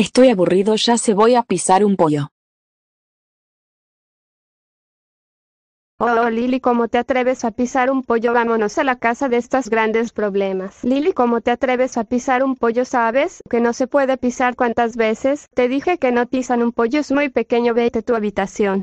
Estoy aburrido ya se voy a pisar un pollo. Oh, Lily, ¿cómo te atreves a pisar un pollo? Vámonos a la casa de estos grandes problemas. Lily, ¿cómo te atreves a pisar un pollo? ¿Sabes que no se puede pisar cuántas veces? Te dije que no pisan un pollo, es muy pequeño, vete a tu habitación.